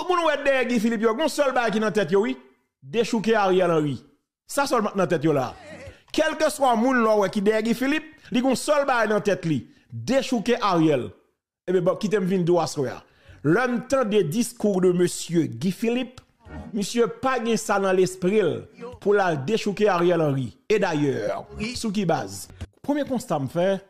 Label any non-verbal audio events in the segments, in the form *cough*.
tout le monde est derrière Guy Philippe, il y a un seul bail qui est dans la tête, oui. Déchouquer Ariel Henry. Ça seulement dans la tête, là. Quel que soit le monde qui est derrière Guy Philippe, il y a un seul bail dans la tête, lui. Déchouquer Ariel. Et bien, qui t'aime vin la soir. L'homme temps des discours de M. Guy Philippe, monsieur pas ça dans l'esprit pour la déchouquer Ariel Henry. Et d'ailleurs, sous qui base? Premier constat me fait,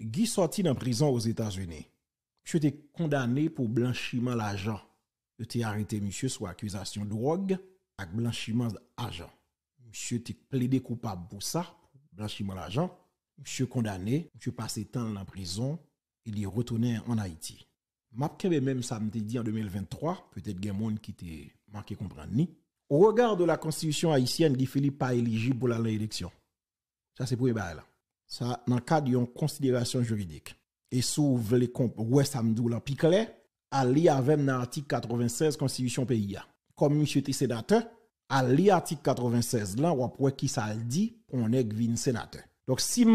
Guy sorti dans prison aux États-Unis. Je été condamné pour blanchiment d'argent de te arrêté monsieur sous accusation de drogue avec blanchiment d'argent. Monsieur te plaidé coupable pour ça, blanchiment d'argent. Monsieur condamné, monsieur passé temps en prison, il est retourné en Haïti. Map même ça me dit en 2023, peut-être gen monde qui te marqué comprendre Au regard de la constitution haïtienne, Guy Philippe pas éligible pour la l'élection. Ça c'est pour là. Ça dans le cadre d'une considération juridique. Et si vous voulez comprendre, ouais, ça me dit à avec l'article 96 Constitution pays. Comme M. était sénateur, à l'article 96 là, on voit qui ça dit, on est vin sénateur. Donc si je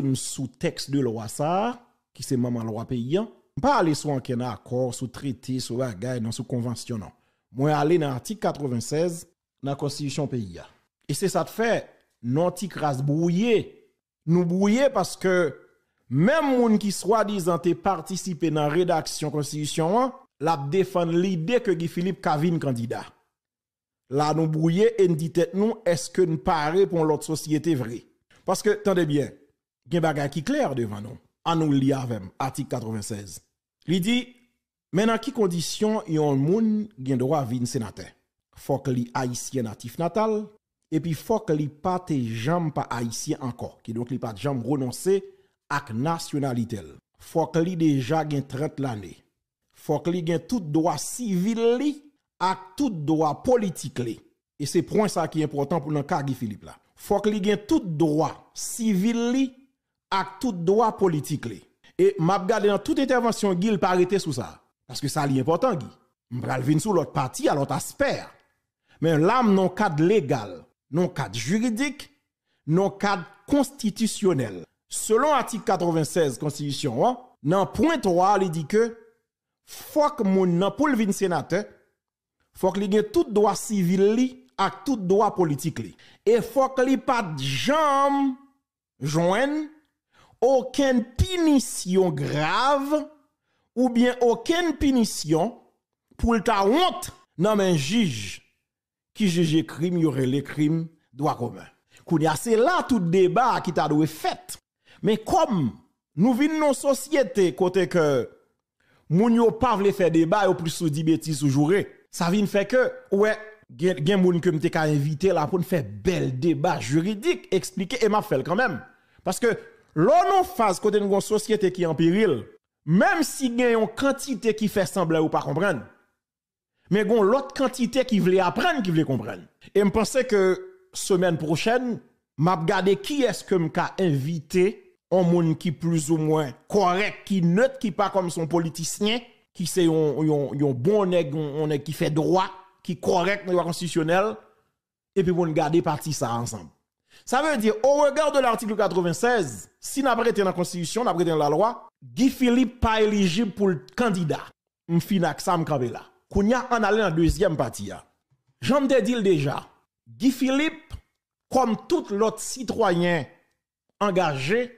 le texte de loi ça, qui c'est maman loi pays, pas aller sur un accord, sur traité, sur bagaille, non, sous convention Je Moi aller dans l'article 96 de la constitution pays. Et c'est ça de fait, non crasse brouillé. Nous brouillé parce que même moun qui soi-disant participé dans la rédaction constitution, hein, la défend l'idée que Guy Philippe Kavin candidat. Là, nous brouillons et nous disons, nous, est-ce que nous parlons pour l'autre société vraie? Parce que, attendez bien, il y a bagage qui clair devant nous. En nous liant avec article 96. Il dit, mais dans quelles conditions yon moun gen droit vin sénateur? Faut que les haïtien natif natal, et puis faut que les pas ne jambes pas haïtien encore, qui donc li ne faut jambes renoncer ak nationalité. Faut li déjà gen 30 l'année. Faut li tout droit civil li tout droit politique Et c'est point ça qui est important pour cas Kagi Philippe là. Faut li tout droit civil li tout droit politique Et m'a dans toute intervention Guil pas arrêter sous ça parce que ça li important Guy. M'pral sous l'autre partie à l'autre aspect. Mais l'âme non cadre légal, non cadre juridique, non cadre constitutionnel selon article 96 Constitution, hein, dans point 3, il dit que faut que mon pour le sénateur, faut qu'il ait tout droit civil et tout droit politique li. Et faut qu'il pas jamais joindre aucune punition grave ou bien aucune punition pour ta honte non un juge qui juge crime y aurait les crimes droit commun. c'est là tout débat qui t'a être fait mais comme nous vivons dans une société côté que ne yo pas faire débat au plus sou dit bêtises ou ça vient faire que ouais gen moun que m'te ka invité là pour faire bel débat juridique, expliquer et m'a fait quand même. Parce que l'on face côté une société qui est en péril, même si a une quantité qui fait semblant ou pas comprendre. Mais gon l'autre quantité qui voulait apprendre, qui voulait comprendre. Et me pensais que semaine prochaine, m'a regarder qui est-ce que vais invité un monde qui plus ou moins correct, qui neutre, qui pas comme son politicien, qui c'est un bon nèg, on qui fait droit, qui correct, droit constitutionnel, et puis pour garder parti ça ensemble. Ça veut dire, au regard de l'article 96, si n'a pas été dans la constitution, n'a pas été dans la loi, Guy Philippe pas éligible pour le candidat. M'finak Sam y a en allant en deuxième partie. J'en te dis déjà, Guy Philippe, comme tout l'autre citoyen engagé,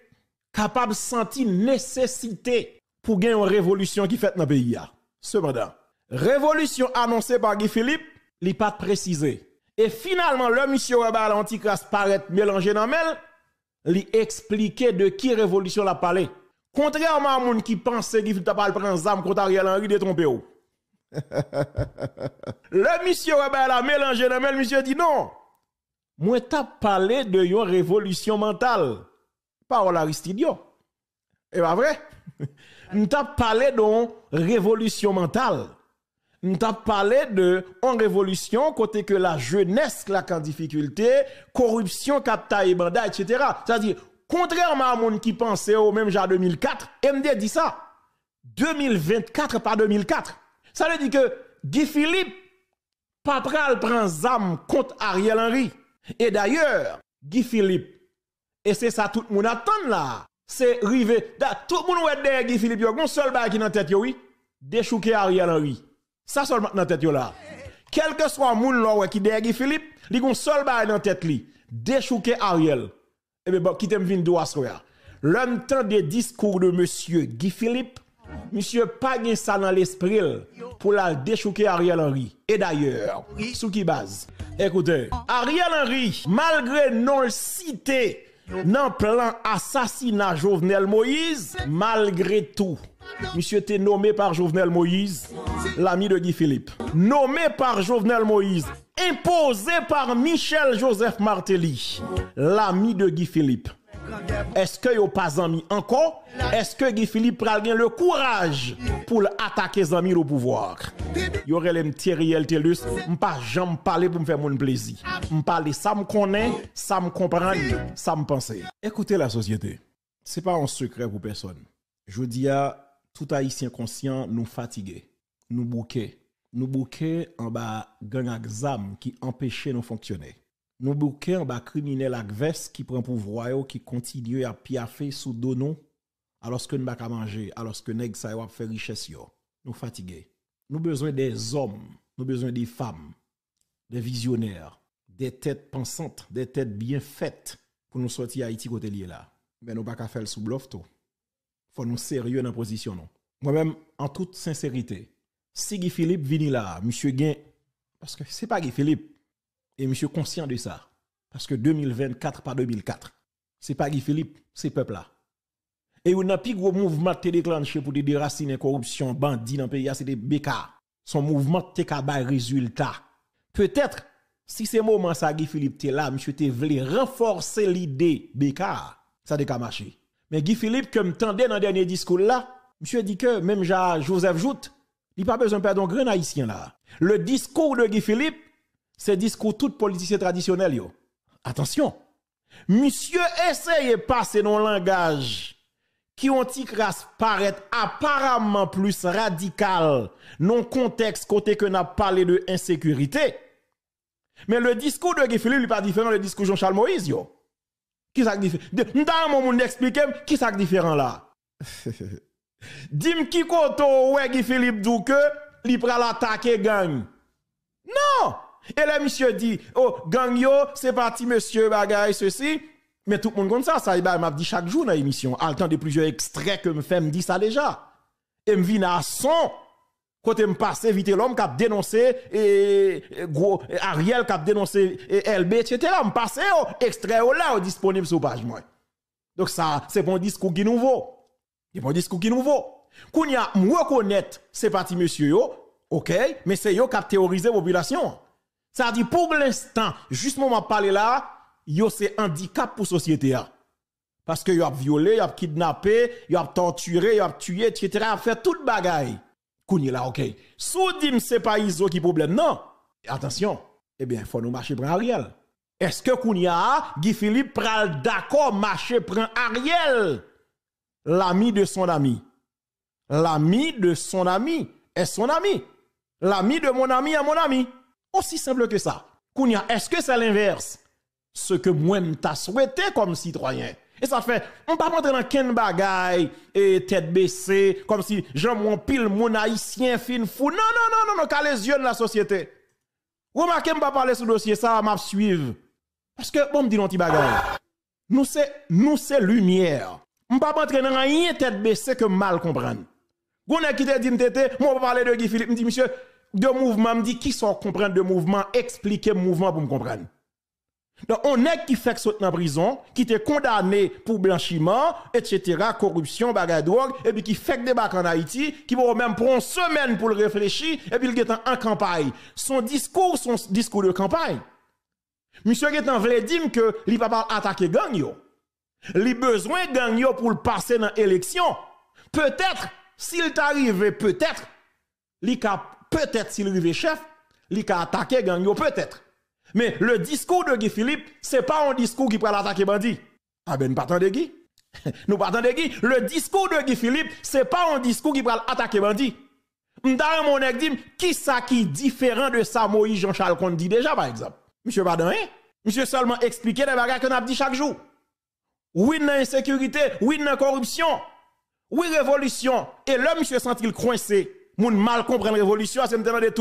capable de sentir nécessité pour gagner une révolution qui fait dans le pays. Cependant, révolution annoncée par Guy Philippe, n'est pas précisé. Et finalement, le monsieur Rebal Anticras paraît mélangé dans mel, il expliquait de qui révolution la parlé. Contrairement à monde qui pensent qu'il faut pas prendre un arme contre Ariel Henry de tromper oh. *laughs* le monsieur Robert a mélangé dans mel, monsieur dit non. Moi t'as parlé de yon révolution mentale parole Aristidio. Et eh, pas vrai? *laughs* Nous avons parlé d'une révolution mentale. Nous avons parlé de en révolution côté que la jeunesse claque en difficulté, corruption capta etc. C'est-à-dire contrairement à monde qui pensait au même genre 2004, MD dit ça. 2024 pas 2004. Ça veut dire que Guy Philippe pas pral prend zam contre Ariel Henry. Et d'ailleurs, Guy Philippe et c'est ça tout le monde attend là. C'est rivé. Tout le monde est derrière Guy Philippe. Il y a un seul bail qui est dans la tête, oui. Déchouquer Ariel Henry. Ça seulement dans tête là. Quel que soit le monde qui est derrière Guy Philippe, il y a un seul bail dans la tête. Déchouquer Ariel. Et eh bien, qui t'aime vin de L'homme temps des discours de monsieur Guy Philippe, monsieur pas gain ça dans l'esprit pour la déchouquer Ariel Henry. Et d'ailleurs, sous qui base? Écoutez, Ariel Henry, malgré non cité, dans plan assassinat Jovenel Moïse, malgré tout, monsieur était nommé par Jovenel Moïse, l'ami de Guy Philippe. Nommé par Jovenel Moïse, imposé par Michel Joseph Martelly, l'ami de Guy Philippe. Est-ce que a pas amis encore Est-ce que Guy Philippe pral le courage pour attaquer amis au pouvoir Yo relem Thierry Eltelus, pas jamais parler pour me faire mon plaisir. parler, ça me connaît, ça me comprend, ça me penser. Écoutez la société. C'est pas un secret pour personne. Je dis à tout haïtien conscient nous fatiguer, nous bouquer, nous bouquer en bas gang exam qui empêchait nos fonctionner nous bouquons bas criminel avec qui prend pouvoir qui continue à piaffer sous dos alors que nous pas manger alors que nous ça pas faire richesse yo nous fatigués nous besoin des hommes nous besoin des femmes des visionnaires des têtes pensantes des têtes bien faites pour nous sortir Haïti côté là mais nous pas faire sous bluff faut nous sérieux dans position moi-même en toute sincérité si Philippe vini là monsieur Gain parce que c'est pas Guy Philippe et monsieur conscient de ça. Parce que 2024, par 2004. C'est pas Guy Philippe, c'est peuple là. Et on a plus gros mouvement qui déclenché pour déraciner corruption, bandit dans le pays, c'était BK. Son mouvement qui résultat. Peut-être, si c'est moment ça, Guy Philippe, là, monsieur, te voulu renforcer l'idée BK. Ça a marché. Mais Guy Philippe, comme tendait dans le dernier discours là, monsieur dit que même Joseph Jout, il n'a pas besoin de perdre un grand haïtien là. Le discours de Guy Philippe, c'est discours tout politicien traditionnel yo. Attention. Monsieur essaye passer dans langage qui ont crasse paraît apparemment plus radical non contexte côté que n'a parlé de insécurité. Mais le discours de Guy Philippe n'est pas différent du discours de Jean-Charles Moïse yo. Qui ça différent Dans mon explique qui ça différent là. *laughs* Dim qui koto ouais Guy Philippe dou que li pral attaquer gang. Et le monsieur dit, oh, gang yo, c'est parti, monsieur, bagaille, ceci. Mais tout le monde comme ça, ça, il m'a dit chaque jour dans l'émission, à temps de plusieurs extraits que me fait, me dit ça déjà. Et me vina à son, quand me passe vite l'homme qui a dénoncé, et, gros, Ariel qui a dénoncé, et LB, etc. Me passe, oh, extrait oh, là, oh, disponible sur page, Donc ça, c'est bon discours qui nouveau. C'est bon discours qui nouveau. Qu'on y a, me c'est parti, monsieur, yo. Ok, mais c'est yo qui a théorisé la population. Ça dit pour l'instant, juste moment parler là, yo c'est handicap pour société hein. Parce que yo a violé, yo a kidnappé, yo a torturé, yo a tué, etc. a fait toute bagaille. Kouni là, ok. Soudim c'est pas ISO qui problème, non. Attention, eh bien, faut nous marcher pour Ariel. Est-ce que Kounia, Guy Philippe pral d'accord marcher prend Ariel, l'ami de son ami? L'ami de son ami est son ami. L'ami de mon ami est mon ami. Aussi simple que ça. Kounia, est-ce que c'est l'inverse? Ce que moi-même t'a souhaité comme citoyen. Et ça fait, on pas rentrer dans ken bagay, et tête baissée, comme si j'en mon pile, mon haïtien fin fou. Non, non, non, non, non, Qu'à les yeux de la société. Remarquez, je pas parler sur le dossier, ça m'a suivre. Parce que, bon, me dit non, petit bagay. Nous, c'est, nous, c'est lumière. On pas rentrer dans rien tête baissée que mal comprendre. Vous qui te dit, m'tete, moi, on parler de Guy Philippe, me dit, monsieur, de mouvement, me dit qui sont comprendre de mouvement, expliquer mouvement pour me comprendre. Donc, on est qui fait saute en prison, qui était condamné pour blanchiment, etc., corruption, bagarre drogue, et puis qui fait bacs en Haïti, qui va même prendre une semaine pour le réfléchir, et puis il est en campagne. Son discours, son discours de campagne. Monsieur Getan voulait dire que il va pas attaquer gang yo. a besoin de pour le passer dans l'élection. Peut-être, s'il t'arrive, peut-être, li peut-être s'il arrive chef, il a attaqué gang peut-être. Mais le discours de Guy Philippe, c'est pas un discours qui peut attaquer bandit. Ah ben, pas de Guy. *laughs* nous partons de Guy. Le discours de Guy Philippe, c'est pas un discours qui peut attaquer bandit. Dans mon dit, qui ça qui différent de ça Moïse Jean-Charles qu'on dit déjà, par exemple? Monsieur Badin, hein? Monsieur seulement expliquer les bagages qu'on a dit chaque jour. Oui, une insécurité, oui, une corruption, oui, révolution. Et là, monsieur sent-il coincé. Mon mal comprendre révolution, c'est me demander tout